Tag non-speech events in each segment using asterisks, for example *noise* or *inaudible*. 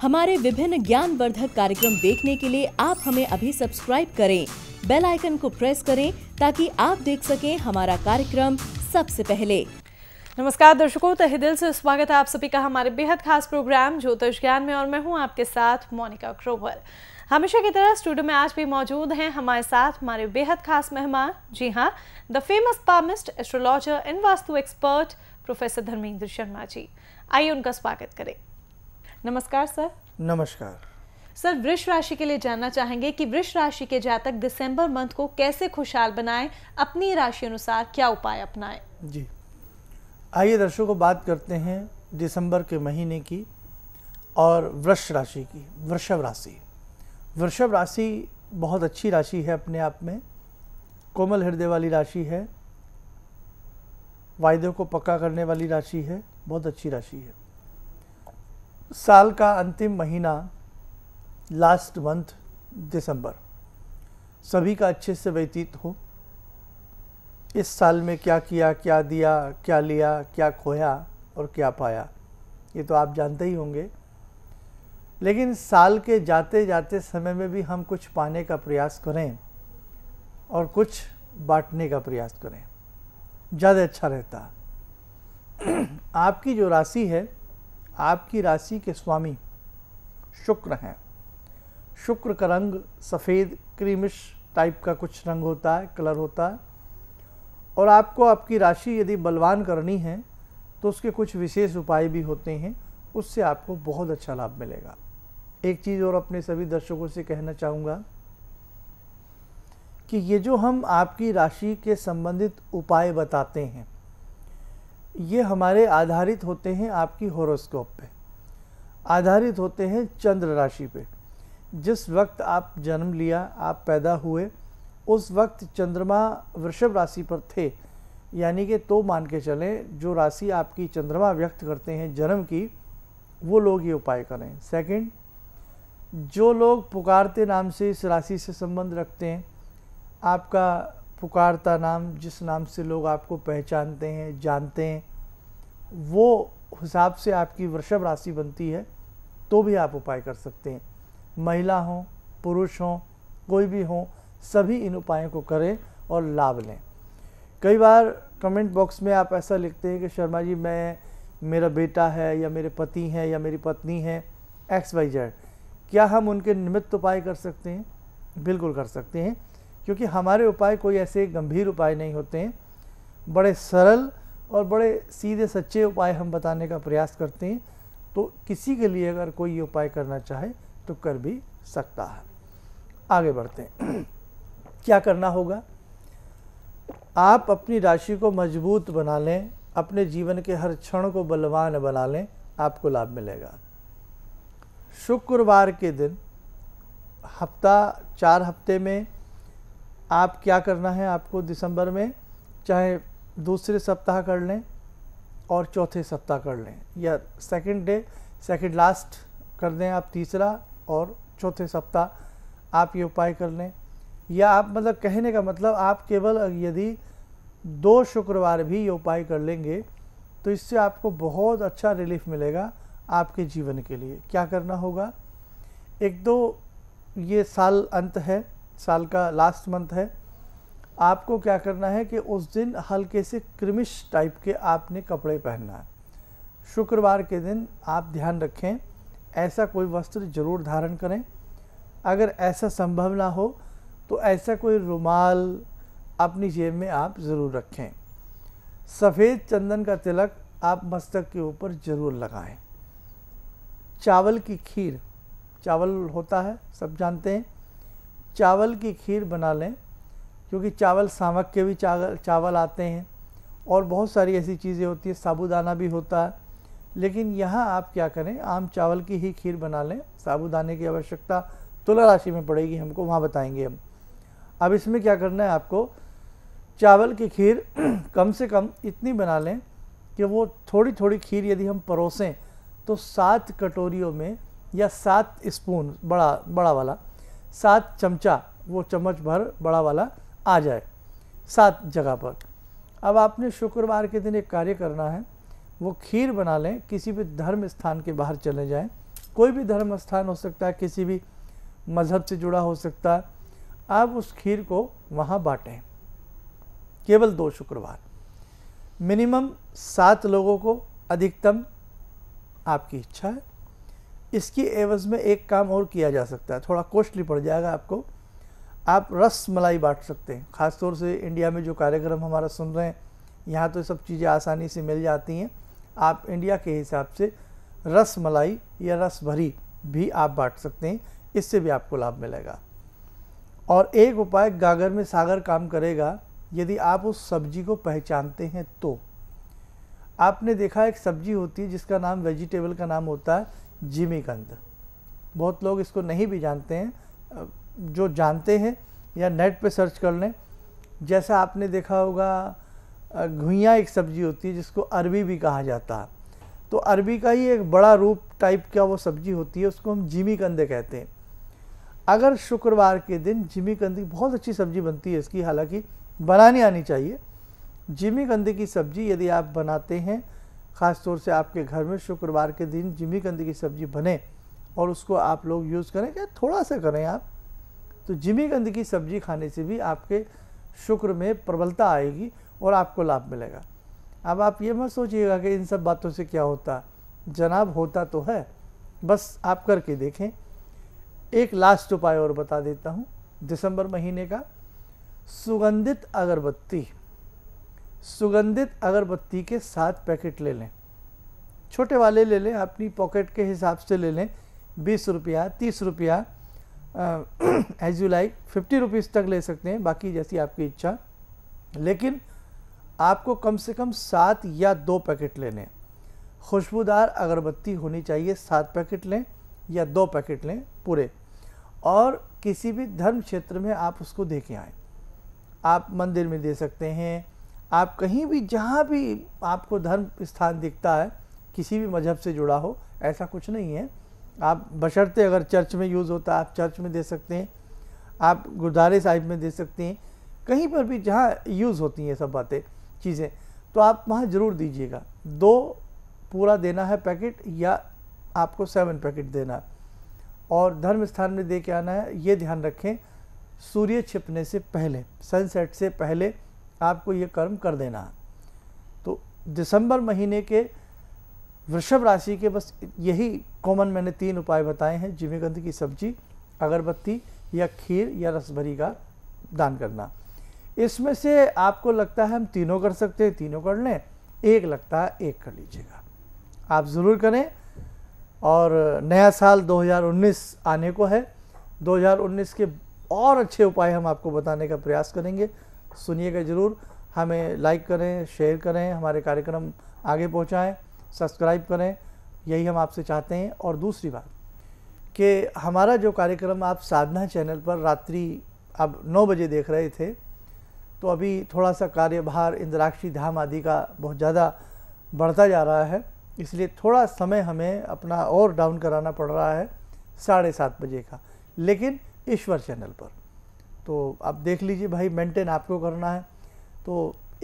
हमारे विभिन्न ज्ञानवर्धक कार्यक्रम देखने के लिए आप हमें अभी सब्सक्राइब करें बेल आइकन को प्रेस करें ताकि आप देख सकें हमारा कार्यक्रम सबसे पहले नमस्कार दर्शकों तहे दिल से स्वागत है आप सभी का हमारे बेहद खास प्रोग्राम ज्योतिष ज्ञान में और मैं हूं आपके साथ मोनिका ग्रोवर हमेशा की तरह स्टूडियो में आज भी मौजूद हैं हमारे साथ हमारे बेहद खास मेहमान जी हाँ the famous palmist astrologer and vastu expert professor Dharmendra Sharma ji आइए उनका स्वागत करें नमस्कार सर नमस्कार सर वृक्ष राशि के लिए जानना चाहेंगे कि वृक्ष राशि के जातक दिसंबर मंथ को कैसे खुशहाल बनाएं अपनी राशि अनुसार क्या उपाय अपनाएं जी आइए दर्शकों बात करते हैं दिसंबर के महीने की और वृक्ष राशि की वृषभ राशि वृषभ राशि बहुत अच्छी राशि है अपने आप में कोमल हृदय वाली राशि है वायदे को पक्का करने वाली राशि है बहुत अच्छी राशि है साल का अंतिम महीना लास्ट मंथ दिसंबर सभी का अच्छे से व्यतीत हो इस साल में क्या किया क्या दिया क्या लिया क्या खोया और क्या पाया ये तो आप जानते ही होंगे लेकिन साल के जाते जाते समय में भी हम कुछ पाने का प्रयास करें और कुछ बांटने का प्रयास करें ज़्यादा अच्छा रहता *clears throat* आपकी जो राशि है आपकी राशि के स्वामी शुक्र हैं शुक्र का रंग सफ़ेद क्रीमिश टाइप का कुछ रंग होता है कलर होता है और आपको आपकी राशि यदि बलवान करनी है तो उसके कुछ विशेष उपाय भी होते हैं उससे आपको बहुत अच्छा लाभ मिलेगा एक चीज़ और अपने सभी दर्शकों से कहना चाहूँगा कि ये जो हम आपकी राशि के संबंधित उपाय बताते हैं ये हमारे आधारित होते हैं आपकी होरोस्कोप पे आधारित होते हैं चंद्र राशि पे जिस वक्त आप जन्म लिया आप पैदा हुए उस वक्त चंद्रमा वृषभ राशि पर थे यानी कि तो मान के चलें जो राशि आपकी चंद्रमा व्यक्त करते हैं जन्म की वो लोग ये उपाय करें सेकंड जो लोग पुकारते नाम से इस राशि से संबंध रखते हैं आपका पुकारता नाम जिस नाम से लोग आपको पहचानते हैं जानते हैं वो हिसाब से आपकी वृषभ राशि बनती है तो भी आप उपाय कर सकते हैं महिला हों पुरुष हों कोई भी हों सभी इन उपायों को करें और लाभ लें कई बार कमेंट बॉक्स में आप ऐसा लिखते हैं कि शर्मा जी मैं मेरा बेटा है या मेरे पति हैं या मेरी पत्नी है एक्स वाई जेड क्या हम उनके निमित्त उपाय कर सकते हैं बिल्कुल कर सकते हैं क्योंकि हमारे उपाय कोई ऐसे गंभीर उपाय नहीं होते हैं बड़े सरल और बड़े सीधे सच्चे उपाय हम बताने का प्रयास करते हैं तो किसी के लिए अगर कोई ये उपाय करना चाहे तो कर भी सकता है आगे बढ़ते हैं *clears throat* क्या करना होगा आप अपनी राशि को मजबूत बना लें अपने जीवन के हर क्षण को बलवान बना लें आपको लाभ मिलेगा शुक्रवार के दिन हफ्ता चार हफ्ते में आप क्या करना है आपको दिसंबर में चाहे दूसरे सप्ताह कर लें और चौथे सप्ताह कर लें या सेकंड डे सेकंड लास्ट कर दें आप तीसरा और चौथे सप्ताह आप ये उपाय कर लें या आप मतलब कहने का मतलब आप केवल यदि दो शुक्रवार भी ये उपाय कर लेंगे तो इससे आपको बहुत अच्छा रिलीफ मिलेगा आपके जीवन के लिए क्या करना होगा एक दो ये साल अंत है साल का लास्ट मंथ है आपको क्या करना है कि उस दिन हल्के से क्रिमिश टाइप के आपने कपड़े पहनना है शुक्रवार के दिन आप ध्यान रखें ऐसा कोई वस्त्र जरूर धारण करें अगर ऐसा संभव ना हो तो ऐसा कोई रुमाल अपनी जेब में आप ज़रूर रखें सफ़ेद चंदन का तिलक आप मस्तक के ऊपर ज़रूर लगाएं चावल की खीर चावल होता है सब जानते हैं चावल की खीर बना लें क्योंकि चावल सामक के भी चावल चावल आते हैं और बहुत सारी ऐसी चीज़ें होती है साबूदाना भी होता है लेकिन यहाँ आप क्या करें आम चावल की ही खीर बना लें साबूदाने की आवश्यकता तुला राशि में पड़ेगी हमको वहाँ बताएंगे हम अब इसमें क्या करना है आपको चावल की खीर *clears throat* कम से कम इतनी बना लें कि वो थोड़ी थोड़ी खीर यदि हम परोसें तो सात कटोरियों में या सात स्पून बड़ा बड़ा वाला सात चमचा वो चम्मच भर बड़ा वाला आ जाए सात जगह पर अब आपने शुक्रवार के दिन एक कार्य करना है वो खीर बना लें किसी भी धर्म स्थान के बाहर चले जाएं कोई भी धर्म स्थान हो सकता है किसी भी मज़हब से जुड़ा हो सकता है आप उस खीर को वहाँ बाँटें केवल दो शुक्रवार मिनिमम सात लोगों को अधिकतम आपकी इच्छा है इसकी एवज में एक काम और किया जा सकता है थोड़ा कॉस्टली पड़ जाएगा आपको आप रस मलाई बांट सकते हैं ख़ासतौर से इंडिया में जो कार्यक्रम हमारा सुन रहे हैं यहाँ तो सब चीज़ें आसानी से मिल जाती हैं आप इंडिया के हिसाब से रस मलाई या रस भरी भी आप बांट सकते हैं इससे भी आपको लाभ मिलेगा और एक उपाय गागर में सागर काम करेगा यदि आप उस सब्जी को पहचानते हैं तो आपने देखा एक सब्जी होती है जिसका नाम वेजिटेबल का नाम होता है जिमीकंद बहुत लोग इसको नहीं भी जानते हैं जो जानते हैं या नेट पे सर्च कर लें जैसा आपने देखा होगा घुइया एक सब्ज़ी होती है जिसको अरबी भी कहा जाता है तो अरबी का ही एक बड़ा रूप टाइप का वो सब्ज़ी होती है उसको हम जिमी कंदे कहते हैं अगर शुक्रवार के दिन जिमी कंदे की बहुत अच्छी सब्ज़ी बनती है इसकी हालांकि बनानी आनी चाहिए जिमी कंदे की सब्ज़ी यदि आप बनाते हैं ख़ास तौर से आपके घर में शुक्रवार के दिन जिमी कंदी की सब्ज़ी बने और उसको आप लोग यूज़ करें क्या थोड़ा सा करें आप तो जिमी कंदी की सब्ज़ी खाने से भी आपके शुक्र में प्रबलता आएगी और आपको लाभ मिलेगा अब आप ये मत सोचिएगा कि इन सब बातों से क्या होता जनाब होता तो है बस आप करके देखें एक लास्ट उपाय और बता देता हूँ दिसंबर महीने का सुगंधित अगरबत्ती सुगंधित अगरबत्ती के सात पैकेट ले लें छोटे वाले ले लें अपनी पॉकेट के हिसाब से ले लें बीस रुपया तीस रुपया as you like fifty rupees तक ले सकते हैं बाकी जैसी आपकी इच्छा लेकिन आपको कम से कम सात या दो पैकेट लेने लें खुशबूदार अगरबत्ती होनी चाहिए सात पैकेट लें या दो पैकेट लें पूरे और किसी भी धर्म क्षेत्र में आप उसको दे के आएँ आप मंदिर में दे सकते हैं आप कहीं भी जहाँ भी आपको धर्म स्थान दिखता है किसी भी मजहब से जुड़ा हो ऐसा कुछ नहीं है आप बशर्ते अगर चर्च में यूज़ होता है आप चर्च में दे सकते हैं आप गुरुद्वारे साहिब में दे सकते हैं कहीं पर भी जहाँ यूज़ होती हैं सब बातें चीज़ें तो आप वहाँ ज़रूर दीजिएगा दो पूरा देना है पैकेट या आपको सेवन पैकेट देना और धर्म स्थान में दे के आना है ये ध्यान रखें सूर्य छिपने से पहले सनसेट से पहले आपको ये कर्म कर देना तो दिसंबर महीने के वृषभ राशि के बस यही कॉमन मैंने तीन उपाय बताए हैं जिमेगंध की सब्जी अगरबत्ती या खीर या रसभरी का दान करना इसमें से आपको लगता है हम तीनों कर सकते हैं तीनों कर लें एक लगता है एक कर लीजिएगा आप ज़रूर करें और नया साल 2019 आने को है 2019 के और अच्छे उपाय हम आपको बताने का प्रयास करेंगे सुनिएगा ज़रूर हमें लाइक करें शेयर करें हमारे कार्यक्रम आगे पहुंचाएं सब्सक्राइब करें यही हम आपसे चाहते हैं और दूसरी बात कि हमारा जो कार्यक्रम आप साधना चैनल पर रात्रि अब नौ बजे देख रहे थे तो अभी थोड़ा सा कार्यभार इंद्राक्षी धाम आदि का बहुत ज़्यादा बढ़ता जा रहा है इसलिए थोड़ा समय हमें अपना और डाउन कराना पड़ रहा है साढ़े सात बजे का लेकिन ईश्वर चैनल पर तो आप देख लीजिए भाई मेंटेन आपको करना है तो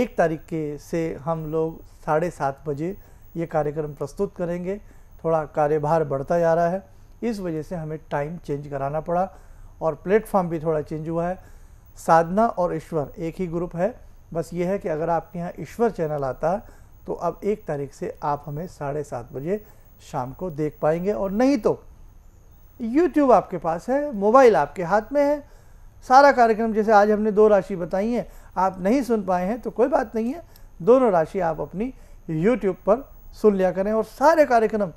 एक तारीख के से हम लोग साढ़े सात बजे ये कार्यक्रम प्रस्तुत करेंगे थोड़ा कार्यभार बढ़ता जा रहा है इस वजह से हमें टाइम चेंज कराना पड़ा और प्लेटफॉर्म भी थोड़ा चेंज हुआ है साधना और ईश्वर एक ही ग्रुप है बस ये है कि अगर आपके यहाँ ईश्वर चैनल आता तो अब एक तारीख से आप हमें साढ़े सात बजे शाम को देख पाएंगे और नहीं तो यूट्यूब आपके पास है मोबाइल आपके हाथ में है सारा कार्यक्रम जैसे आज हमने दो राशि बताई हैं आप नहीं सुन पाए हैं तो कोई बात नहीं है दोनों राशि आप अपनी यूट्यूब पर सुन लिया करें और सारे कार्यक्रम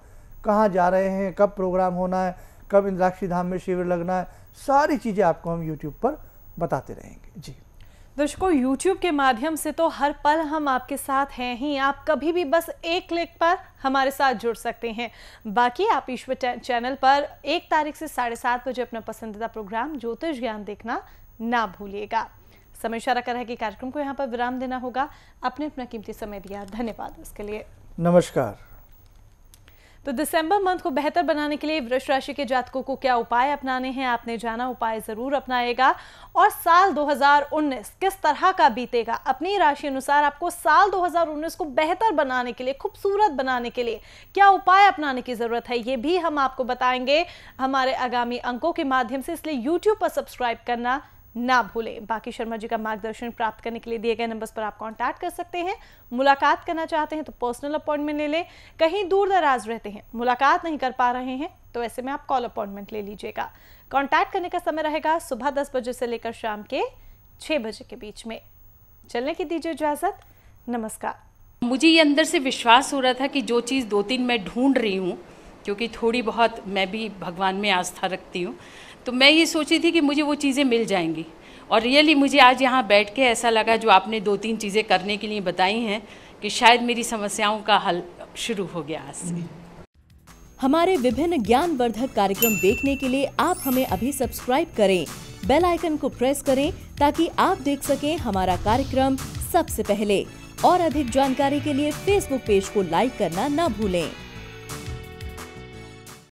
कहाँ जा रहे हैं कब प्रोग्राम होना है कब इंद्राक्षी धाम में शिविर लगना है सारी चीज़ें आपको हम यूट्यूब पर बताते रहेंगे जी दर्शकों YouTube के माध्यम से तो हर पल हम आपके साथ हैं ही आप कभी भी बस एक क्लिक पर हमारे साथ जुड़ सकते हैं बाकी आप ईश्वर चैनल पर एक तारीख से साढ़े सात बजे अपना पसंदीदा प्रोग्राम ज्योतिष ज्ञान देखना ना भूलिएगा समय इशारा कर रहा है कि कार्यक्रम को यहाँ पर विराम देना होगा अपने अपना कीमती समय दिया धन्यवाद उसके लिए नमस्कार तो दिसंबर मंथ को बेहतर बनाने के लिए वृक्ष राशि के जातकों को क्या उपाय अपनाने हैं आपने जाना उपाय जरूर अपनाएगा और साल 2019 किस तरह का बीतेगा अपनी राशि अनुसार आपको साल 2019 को बेहतर बनाने के लिए खूबसूरत बनाने के लिए क्या उपाय अपनाने की जरूरत है ये भी हम आपको बताएंगे हमारे आगामी अंकों के माध्यम से इसलिए यूट्यूब पर सब्सक्राइब करना ना भूलें बाकी शर्मा जी का मार्गदर्शन प्राप्त करने के लिए दिए गए नंबर्स पर आप कांटेक्ट कर सकते हैं मुलाकात करना चाहते हैं तो पर्सनल अपॉइंटमेंट ले लें कहीं दूर दराज रहते हैं मुलाकात नहीं कर पा रहे हैं तो ऐसे में आप कॉल अपॉइंटमेंट ले लीजिएगा कॉन्टैक्ट करने का समय रहेगा सुबह दस बजे से लेकर शाम के छः बजे के बीच में चलने की दीजिए इजाज़त नमस्कार मुझे ये अंदर से विश्वास हो रहा था कि जो चीज़ दो तीन मैं ढूंढ रही हूँ क्योंकि थोड़ी बहुत मैं भी भगवान में आस्था रखती हूँ तो मैं ये सोची थी कि मुझे वो चीज़ें मिल जाएंगी और रियली मुझे आज यहाँ बैठ के ऐसा लगा जो आपने दो तीन चीज़ें करने के लिए बताई हैं कि शायद मेरी समस्याओं का हल शुरू हो गया आज से हमारे विभिन्न ज्ञानवर्धक कार्यक्रम देखने के लिए आप हमें अभी सब्सक्राइब करें बेल आइकन को प्रेस करें ताकि आप देख सकें हमारा कार्यक्रम सबसे पहले और अधिक जानकारी के लिए फेसबुक पेज को लाइक करना न भूलें